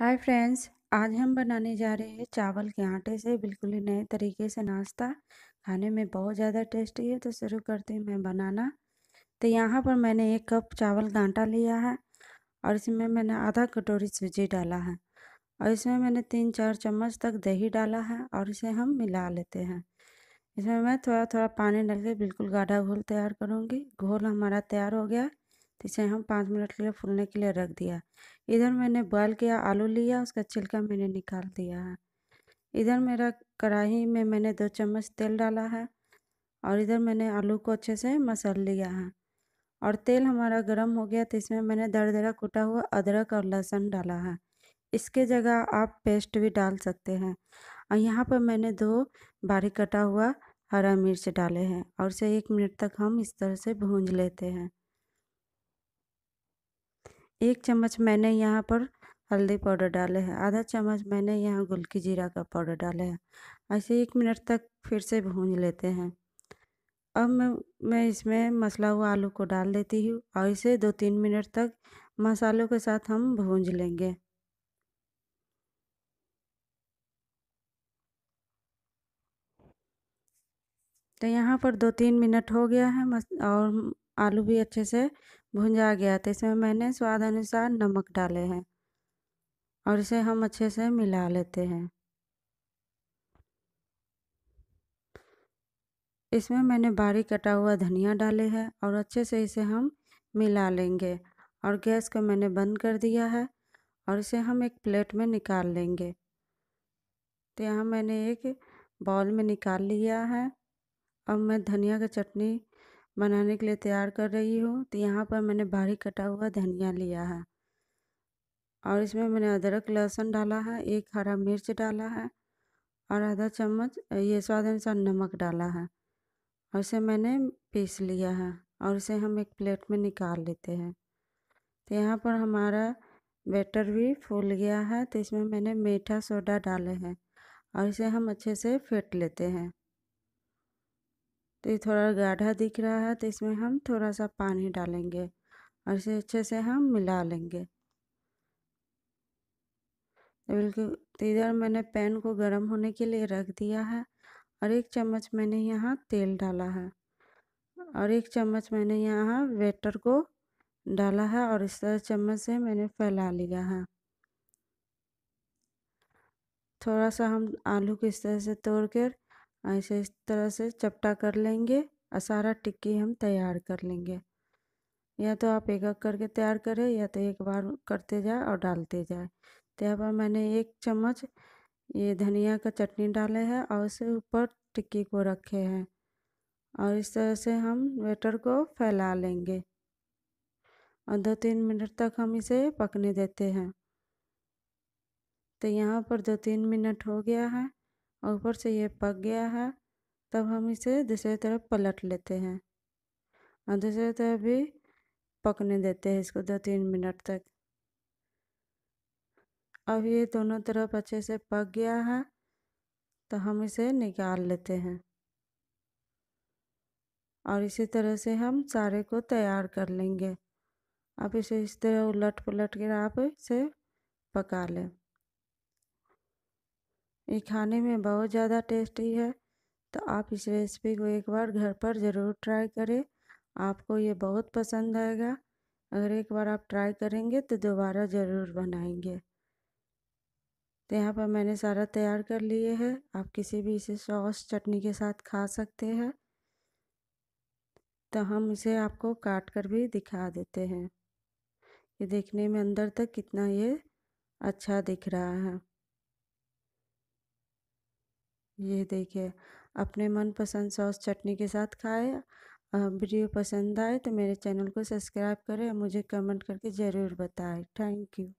hi friends आज हम बनाने जा रहे हैं चावल के आटे से बिल्कुल ही नए तरीके से नाश्ता खाने में बहुत ज़्यादा टेस्टी है तो शुरू करते हैं मैं बनाना तो यहाँ पर मैंने एक कप चावल का आटा लिया है और इसमें मैंने आधा कटोरी सूजी डाला है और इसमें मैंने तीन चार चम्मच तक दही डाला है और इसे हम मिला लेते हैं इसमें मैं थोड़ा थोड़ा पानी डाल के बिल्कुल गाढ़ा घोल तैयार करूँगी घोल हमारा तैयार हो गया इसे हम पाँच मिनट के लिए फूलने के लिए रख दिया इधर मैंने बॉयल किया आलू लिया उसका छिलका मैंने निकाल दिया है इधर मेरा कढ़ाई में मैंने दो चम्मच तेल डाला है और इधर मैंने आलू को अच्छे से मसल लिया है और तेल हमारा गर्म हो गया तो इसमें मैंने दर दरा कुटा हुआ अदरक और लहसुन डाला है इसके जगह आप पेस्ट भी डाल सकते हैं और यहाँ पर मैंने दो बारीक कटा हुआ हरा मिर्च डाले हैं और इसे एक मिनट तक हम इस तरह से भूंज लेते हैं एक चम्मच मैंने यहाँ पर हल्दी पाउडर डाले हैं आधा चम्मच मैंने यहाँ गुलकी जीरा का पाउडर डाले हैं ऐसे एक मिनट तक फिर से भून लेते हैं अब मैं मैं इसमें मसला हुआ आलू को डाल देती हूँ और इसे दो तीन मिनट तक मसालों के साथ हम भूंज लेंगे तो यहाँ पर दो तीन मिनट हो गया है मस और आलू भी अच्छे से भुंजा गया था इसमें मैंने स्वाद अनुसार नमक डाले हैं और इसे हम अच्छे से मिला लेते हैं इसमें मैंने बारीक कटा हुआ धनिया डाले हैं और अच्छे से इसे हम मिला लेंगे और गैस को मैंने बंद कर दिया है और इसे हम एक प्लेट में निकाल लेंगे तो यहाँ मैंने एक बाउल में निकाल लिया है अब मैं धनिया की चटनी बनाने के लिए तैयार कर रही हूँ तो यहाँ पर मैंने बारीक कटा हुआ धनिया लिया है और इसमें मैंने अदरक लहसुन डाला है एक हरा मिर्च डाला है और आधा चम्मच ये स्वाद अनुसार नमक डाला है और इसे मैंने पीस लिया है और इसे हम एक प्लेट में निकाल लेते हैं तो यहाँ पर हमारा बैटर भी फूल गया है तो इसमें मैंने मीठा सोडा डाले हैं और इसे हम अच्छे से फेंट लेते हैं तो ये थोड़ा गाढ़ा दिख रहा है तो इसमें हम थोड़ा सा पानी डालेंगे और इसे अच्छे से हम मिला लेंगे तो बिल्कुल तो इधर मैंने पैन को गर्म होने के लिए रख दिया है और एक चम्मच मैंने यहाँ तेल डाला है और एक चम्मच मैंने यहाँ वेटर को डाला है और इस तरह चम्मच से मैंने फैला लिया है थोड़ा सा हम आलू को इस तरह से तोड़ कर ऐसे इस तरह से चपटा कर लेंगे और सारा टिक्की हम तैयार कर लेंगे या तो आप एक एक करके तैयार करें या तो एक बार करते जाए और डालते जाए तो यहाँ पर मैंने एक चम्मच ये धनिया का चटनी डाले हैं और उससे ऊपर टिक्की को रखे हैं और इस तरह से हम वेटर को फैला लेंगे और दो तीन मिनट तक हम इसे पकने देते हैं तो यहाँ पर दो तीन मिनट हो गया है और ऊपर से ये पक गया है तब हम इसे दूसरे तरफ पलट लेते हैं और दूसरे तरफ भी पकने देते हैं इसको दो तीन मिनट तक अब ये दोनों तरफ अच्छे से पक गया है तो हम इसे निकाल लेते हैं और इसी तरह से हम सारे को तैयार कर लेंगे आप इसे इस तरह उलट पलट कर आप इसे पका लें ये खाने में बहुत ज़्यादा टेस्टी है तो आप इस रेसिपी को एक बार घर पर ज़रूर ट्राई करें आपको ये बहुत पसंद आएगा अगर एक बार आप ट्राई करेंगे तो दोबारा ज़रूर बनाएंगे तो यहाँ पर मैंने सारा तैयार कर लिए है आप किसी भी इसे सॉस चटनी के साथ खा सकते हैं तो हम इसे आपको काट कर भी दिखा देते हैं ये देखने में अंदर तक कितना ये अच्छा दिख रहा है ये देखिए अपने मनपसंद सॉस चटनी के साथ खाए वीडियो पसंद आए तो मेरे चैनल को सब्सक्राइब करें और मुझे कमेंट करके ज़रूर बताएं थैंक यू